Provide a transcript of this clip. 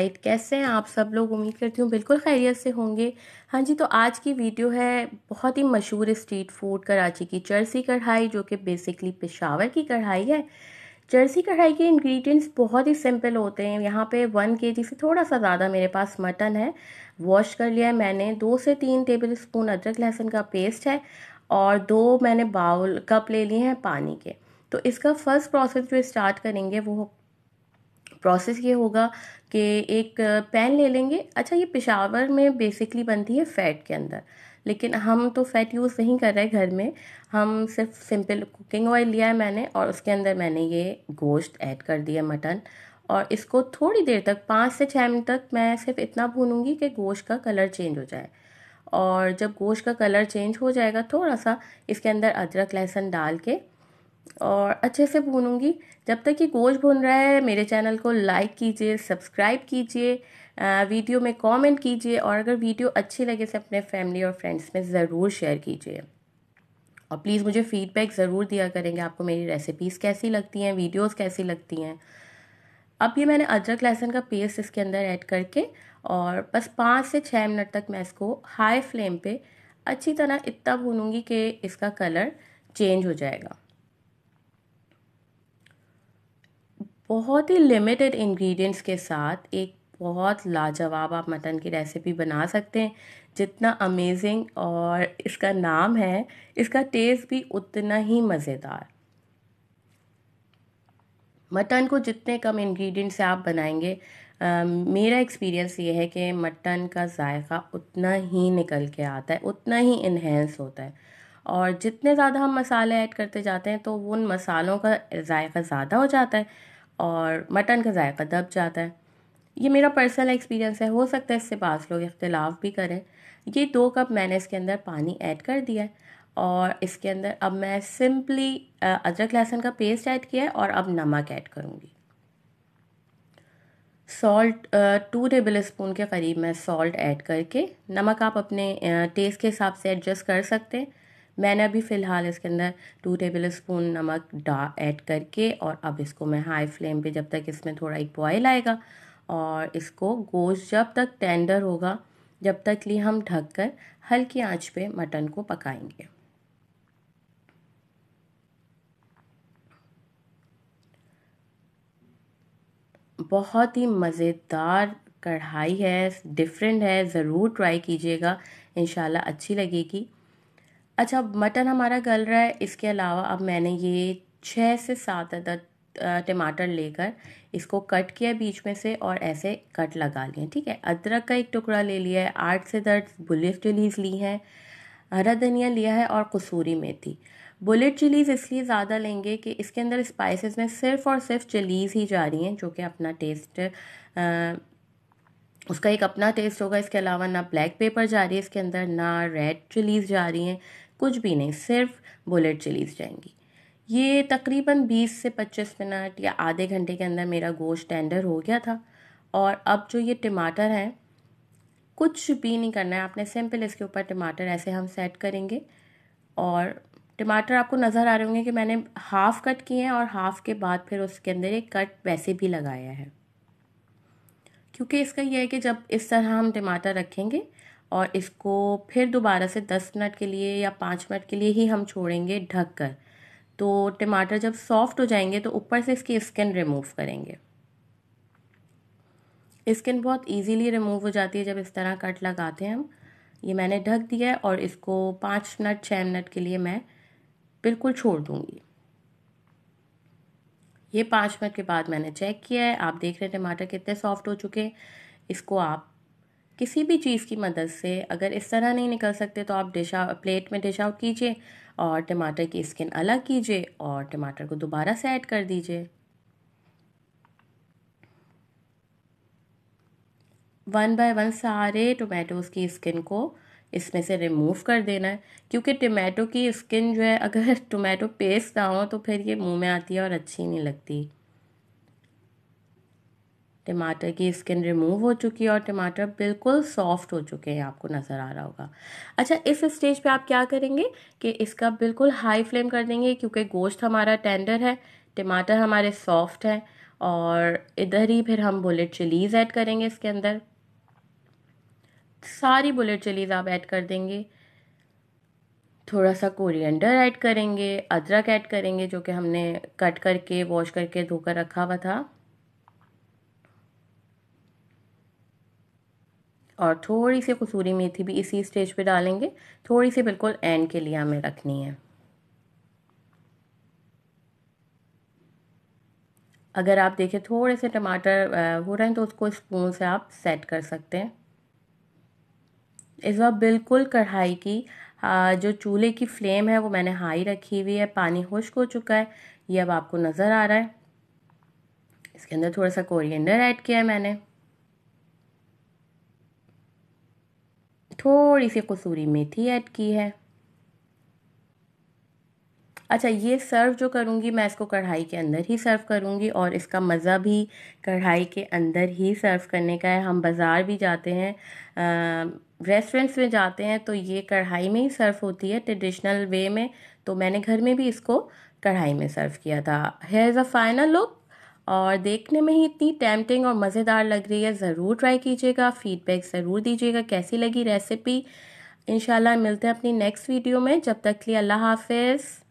right कैसे हैं आप सब लोग उम्मीद करती हूँ बिल्कुल खैरियत से होंगे हाँ जी तो आज की वीडियो है बहुत ही मशहूर स्ट्रीट फूड कराची की चर्सी कढ़ाई जो कि बेसिकली पेशावर की कढ़ाई है चर्सी कढ़ाई के इंग्रेडिएंट्स बहुत ही सिंपल होते हैं यहाँ पे वन के जी से थोड़ा सा ज़्यादा मेरे पास मटन है वॉश कर लिया है मैंने दो से तीन टेबल स्पून अदरक लहसुन का पेस्ट है और दो मैंने बाउल कप ले लिए हैं पानी के तो इसका फर्स्ट प्रोसेस जो स्टार्ट करेंगे वो प्रोसेस ये होगा कि एक पैन ले लेंगे अच्छा ये पेशावर में बेसिकली बनती है फ़ैट के अंदर लेकिन हम तो फ़ैट यूज़ नहीं कर रहे घर में हम सिर्फ सिंपल कुकिंग ऑयल लिया है मैंने और उसके अंदर मैंने ये गोश्त ऐड कर दिया मटन और इसको थोड़ी देर तक पाँच से छः मिनट तक मैं सिर्फ इतना भूनूंगी कि गोश्त का कलर चेंज हो जाए और जब गोश्त का कलर चेंज हो जाएगा थोड़ा सा इसके अंदर अदरक लहसुन डाल के और अच्छे से भूनूंगी जब तक ये गोश्त भून रहा है मेरे चैनल को लाइक कीजिए सब्सक्राइब कीजिए वीडियो में कमेंट कीजिए और अगर वीडियो अच्छी लगे तो अपने फैमिली और फ्रेंड्स में ज़रूर शेयर कीजिए और प्लीज़ मुझे फीडबैक ज़रूर दिया करेंगे आपको मेरी रेसिपीज़ कैसी लगती हैं वीडियोज़ कैसी लगती हैं अब ये मैंने अदरक लहसुन का पेस्ट इसके अंदर ऐड करके और बस पाँच से छः मिनट तक मैं इसको हाई फ्लेम पर अच्छी तरह इतना भूनूंगी कि इसका कलर चेंज हो जाएगा बहुत ही लिमिटेड इंग्रेडिएंट्स के साथ एक बहुत लाजवाब आप मटन की रेसिपी बना सकते हैं जितना अमेजिंग और इसका नाम है इसका टेस्ट भी उतना ही मज़ेदार मटन को जितने कम इंग्रेडिएंट्स से आप बनाएंगे आ, मेरा एक्सपीरियंस ये है कि मटन का जायका उतना ही निकल के आता है उतना ही इन्हेंस होता है और जितने ज़्यादा हम मसाले ऐड करते जाते हैं तो उन मसालों का जायका ज़्यादा हो जाता है और मटन का जायका दब जाता है ये मेरा पर्सनल एक्सपीरियंस है हो सकता है इससे पाँच लोग इख्तलाफ भी करें ये दो कप मैंने इसके अंदर पानी ऐड कर दिया है और इसके अंदर अब मैं सिंपली अदरक लहसुन का पेस्ट ऐड किया है और अब नमक ऐड करूँगी सॉल्ट टू टेबल स्पून के करीब मैं सॉल्ट ऐड करके नमक आप अपने टेस्ट के हिसाब से एडजस्ट कर सकते हैं मैंने अभी फ़िलहाल इसके अंदर टू टेबल स्पून नमक डा ऐड करके और अब इसको मैं हाई फ्लेम पे जब तक इसमें थोड़ा एक बॉयल आएगा और इसको गोश्त जब तक टेंडर होगा जब तक लिए हम ढक कर हल्की आँच पे मटन को पकाएंगे बहुत ही मज़ेदार कढ़ाई है डिफरेंट है ज़रूर ट्राई कीजिएगा इन अच्छी लगेगी अच्छा मटन हमारा गल रहा है इसके अलावा अब मैंने ये छः से सात अदद टमाटर लेकर इसको कट किया बीच में से और ऐसे कट लगा लिए ठीक है अदरक का एक टुकड़ा ले लिया है आठ से दस बुलेट चिलीज ली हैं हरा धनिया लिया है और कसूरी मेथी बुलेट चिलीज़ इसलिए ज़्यादा लेंगे कि इसके अंदर स्पाइसेस में सिर्फ और सिर्फ चिलीज़ ही जा रही हैं जो कि अपना टेस्ट आ, उसका एक अपना टेस्ट होगा इसके अलावा ना ब्लैक पेपर जा रही है इसके अंदर ना रेड चिलीज़ जा रही हैं कुछ भी नहीं सिर्फ बुलेट चिलीज जाएंगी ये तकरीबन 20 से 25 मिनट या आधे घंटे के अंदर मेरा गोश्त टेंडर हो गया था और अब जो ये टमाटर हैं कुछ भी नहीं करना है आपने सिंपल इसके ऊपर टमाटर ऐसे हम सेट करेंगे और टमाटर आपको नज़र आ रहे होंगे कि मैंने हाफ़ कट किए हैं और हाफ़ के बाद फिर उसके अंदर एक कट वैसे भी लगाया है क्योंकि इसका यह है कि जब इस तरह हम टमाटर रखेंगे और इसको फिर दोबारा से दस मिनट के लिए या पाँच मिनट के लिए ही हम छोड़ेंगे ढक कर तो टमाटर जब सॉफ्ट हो जाएंगे तो ऊपर से इसकी स्किन रिमूव करेंगे स्किन बहुत इजीली रिमूव हो जाती है जब इस तरह कट लगाते हैं हम ये मैंने ढक दिया है और इसको पाँच मिनट छः मिनट के लिए मैं बिल्कुल छोड़ दूँगी ये पाँच मिनट के बाद मैंने चेक किया है आप देख रहे हैं टमाटर कितने सॉफ्ट हो चुके हैं इसको आप किसी भी चीज़ की मदद से अगर इस तरह नहीं निकल सकते तो आप डिश आउट प्लेट में डिश आउट कीजिए और टमाटर की स्किन अलग कीजिए और टमाटर को दोबारा से ऐड कर दीजिए वन बाय वन सारे टोमेटोज़ की स्किन को इसमें से रिमूव कर देना है क्योंकि टमाटो की स्किन जो है अगर टमाटो पेस्ट ना हो तो फिर ये मुंह में आती है और अच्छी नहीं लगती टमाटर की स्किन रिमूव हो चुकी है और टमाटर बिल्कुल सॉफ्ट हो चुके हैं आपको नज़र आ रहा होगा अच्छा इस स्टेज पे आप क्या करेंगे कि इसका बिल्कुल हाई फ्लेम कर देंगे क्योंकि गोश्त हमारा टेंडर है टमाटर हमारे सॉफ्ट हैं और इधर ही फिर हम बुलेट चिलीज़ ऐड करेंगे इसके अंदर सारी बुलेट चिलीज़ आप ऐड कर देंगे थोड़ा सा कोरिएंडर ऐड करेंगे अदरक ऐड करेंगे जो कि हमने कट करके वॉश करके धोकर रखा हुआ था और थोड़ी सी कसूरी मेथी भी इसी स्टेज पे डालेंगे थोड़ी सी बिल्कुल एंड के लिए हमें रखनी है अगर आप देखें थोड़े से टमाटर हो रहे हैं तो उसको स्पून से आप सेट कर सकते हैं इस बार बिल्कुल कढ़ाई की जो चूल्हे की फ्लेम है वो मैंने हाई रखी हुई है पानी खुश्क हो चुका है ये अब आपको नज़र आ रहा है इसके अंदर थोड़ा सा कोरिएंडर ऐड किया है मैंने थोड़ी सी कसूरी मेथी ऐड की है अच्छा ये सर्व जो करूँगी मैं इसको कढ़ाई के अंदर ही सर्व करूँगी और इसका मज़ा भी कढ़ाई के अंदर ही सर्व करने का है हम बाज़ार भी जाते हैं रेस्टोरेंट्स में जाते हैं तो ये कढ़ाई में ही सर्व होती है ट्रेडिशनल वे में तो मैंने घर में भी इसको कढ़ाई में सर्व किया था here is a final look और देखने में ही इतनी टैमटिंग और मज़ेदार लग रही है ज़रूर ट्राई कीजिएगा फीडबैक ज़रूर दीजिएगा कैसी लगी रेसिपी इन मिलते हैं अपनी नेक्स्ट वीडियो में जब तक लिए अल्लाह हाफिज़